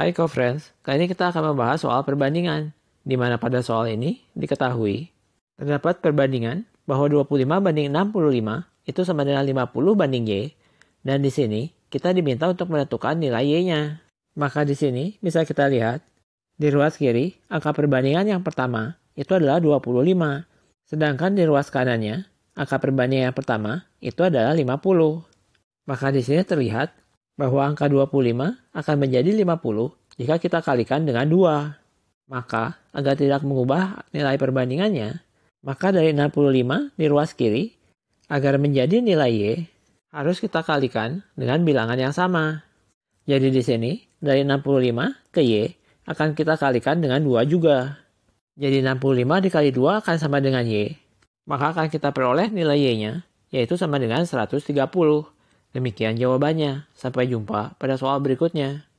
Hai co-friends, kali ini kita akan membahas soal perbandingan, di mana pada soal ini diketahui terdapat perbandingan bahwa 25 banding 65 itu sama dengan 50 banding Y, dan di sini kita diminta untuk menentukan nilai Y-nya. Maka di sini bisa kita lihat, di ruas kiri, angka perbandingan yang pertama itu adalah 25, sedangkan di ruas kanannya, angka perbandingan yang pertama itu adalah 50. Maka di sini terlihat bahwa angka 25 akan menjadi 50 jika kita kalikan dengan 2. Maka, agar tidak mengubah nilai perbandingannya, maka dari 65 di ruas kiri, agar menjadi nilai Y, harus kita kalikan dengan bilangan yang sama. Jadi di sini, dari 65 ke Y akan kita kalikan dengan 2 juga. Jadi 65 dikali 2 akan sama dengan Y. Maka akan kita peroleh nilai Y-nya, yaitu sama dengan 130 Demikian jawabannya. Sampai jumpa pada soal berikutnya.